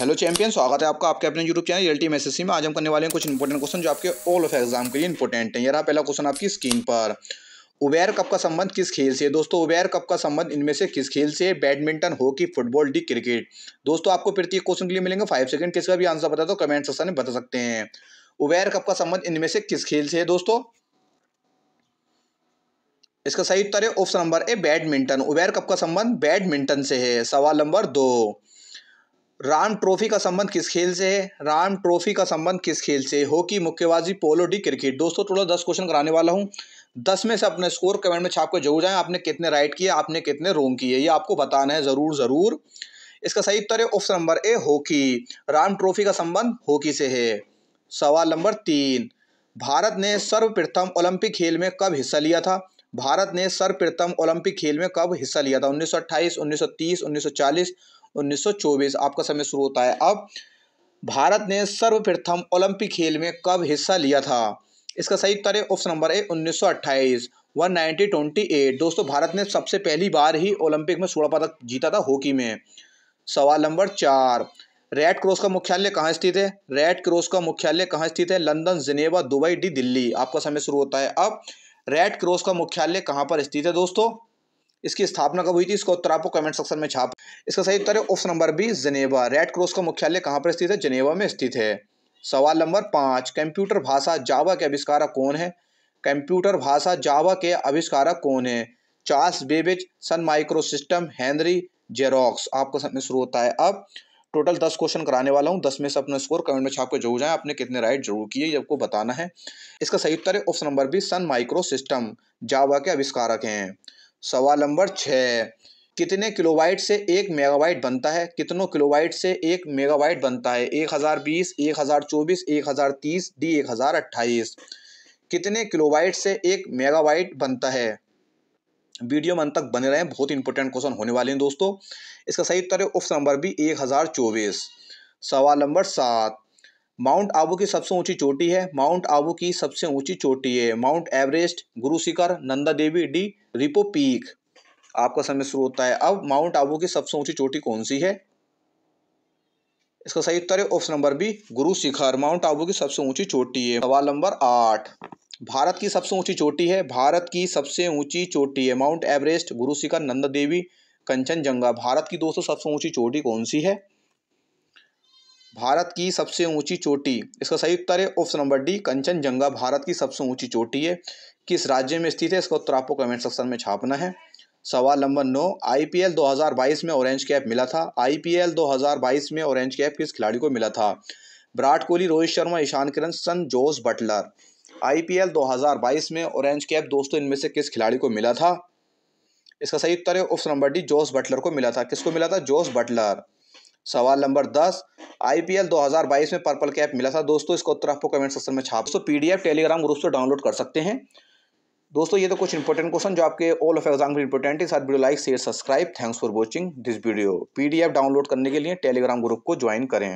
hello champion स्वागत है आपका आपके अपने यूट्यूब चैनल एल टी में आज हम करने वाले हैं कुछ इंपॉर्टेंट क्वेश्चन जो आपके ऑल ऑफ एग्जाम के लिए इंपॉर्टेंट है यहाँ पहला क्वेश्चन आपकी स्क्रीन पर उबैर कप का संबंध किस खेल से है दोस्तों उबैर कप का संबंध इनमें से किस खेल से है badminton hockey football D cricket दोस्तों आपको प्रत्येक क्वेश्चन के लिए मिलेंगे फाइव सेकंड किसका भी आंसर बता दो कमेंट सेक्शन में बता सकते हैं उबैर कप का संबंध इनमें से किस खेल से है दोस्तों इसका सही उत्तर है option number A badminton Uber cup का संबंध बैडमिंटन से है सवाल नंबर दो राम ट्रॉफी का संबंध किस खेल से है राम ट्रॉफी का संबंध किस खेल से हॉकी मुक्केबाजी पोलो डी क्रिकेट दोस्तों टोटल दस क्वेश्चन कराने वाला हूँ दस में से अपने स्कोर कमेंट में छाप कर जरूर जाएं आपने कितने राइट किए आपने कितने रोंग किए ये आपको बताना है ज़रूर ज़रूर इसका सही उत्तर है option number A hockey Ram trophy का संबंध हॉकी से है सवाल नंबर तीन भारत ने सर्वप्रथम ओलंपिक खेल में कब हिस्सा लिया था भारत ने सर्वप्रथम ओलंपिक खेल में कब हिस्सा लिया था उन्नीस सौ अट्ठाईस उन्नीस सौ तीस उन्नीस सौ चालीस 1924 आपका समय शुरू होता है अब भारत ने सर्वप्रथम ओलंपिक खेल में कब हिस्सा लिया था इसका सही उत्तर है ऑप्शन नंबर ए 1928 1928 दोस्तों भारत ने सबसे पहली बार ही ओलंपिक में स्वर्ण पदक जीता था हॉकी में सवाल नंबर चार रेड क्रॉस का मुख्यालय कहाँ स्थित है रेड क्रॉस का मुख्यालय कहाँ स्थित है London Geneva Dubai D Delhi आपका समय शुरू होता है अब रेड क्रॉस का मुख्यालय कहाँ पर स्थित है दोस्तों इसकी स्थापना कब हुई थी इसका उत्तर आपको कमेंट सेक्शन में छाप इसका सही उत्तर है option number B Geneva red cross का मुख्यालय कहाँ पर स्थित है जनेवा में स्थित है सवाल नंबर पाँच कंप्यूटर भाषा जावा के आविष्कारक कौन है कंप्यूटर भाषा जावा के आविष्कारक कौन है Charles Babbage Sun micro system Henry Xerox आपका समय शुरू होता है अब टोटल दस क्वेश्चन कराने वाला हूँ दस में से अपना स्कोर कमेंट में छाप के जरूर जाएं आपने कितने राइट जरूर किए ये आपको बताना है इसका सही उत्तर है option number B Sun micro system Java के आविष्कारक हैं सवाल नंबर छ कितने किलोवाइट से एक मेगावाइट बनता है कितनों किलोवाइट से एक मेगावाइट बनता है एक हज़ार बीस एक हज़ार चौबीस एक हज़ार तीस डी एक हज़ार अट्ठाईस कितने किलोवाइट से एक मेगावाइट बनता है वीडियो में अंत तक बने रहें बहुत इंपॉर्टेंट क्वेश्चन होने वाले हैं दोस्तों इसका सही उत्तर है ऑप्शन नंबर बी एक हज़ार चौबीस सवाल नंबर सात माउंट आबू की सबसे ऊंची चोटी है माउंट आबू की सबसे ऊंची चोटी है mount Everest Guru Shikhar Nanda Devi D रिपो पीक आपका समय शुरू होता है अब माउंट आबू की सबसे ऊंची चोटी कौन सी है इसका सही उत्तर है ऑप्शन नंबर बी गुरु शिखर माउंट आबू की सबसे ऊंची चोटी है सवाल नंबर आठ भारत की सबसे ऊंची चोटी है भारत की सबसे ऊंची चोटी है माउंट एवरेस्ट गुरु शिखर नंदा देवी कंचनजंगा भारत की दोस्तों सबसे ऊंची चोटी कौन सी है भारत की सबसे ऊंची चोटी इसका सही उत्तर है option number D Kanchenjunga Bharat की सबसे ऊंची चोटी है किस राज्य में स्थित है इसका उत्तर आपको कमेंट सेक्शन में छापना है सवाल नंबर नौ आईपीएल 2022 में ऑरेंज कैप मिला था आईपीएल 2022 में ऑरेंज कैप किस खिलाड़ी को मिला था विराट कोहली रोहित शर्मा ईशान किरण सन जोस बटलर आई पी में ऑरेंज कैप दोस्तों इनमें से किस खिलाड़ी को मिला था इसका सही उत्तर है option number D Jos Buttler को मिला था किसको मिला था जोस बटलर सवाल नंबर दस आईपीएल 2022 में पर्पल कैप मिला था दोस्तों इसका उत्तर आपको कमेंट सेक्शन में छाप सो पीडीएफ टेलीग्राम ग्रुप से डाउनलोड कर सकते हैं दोस्तों ये तो कुछ इंपॉर्टेंट क्वेश्चन जो आपके ऑल ऑफ एग्जाम में इंपॉर्टेंट है साथ video like share subscribe thanks for watching this video PDF download करने के लिए टेलीग्राम ग्रुप को ज्वाइन करें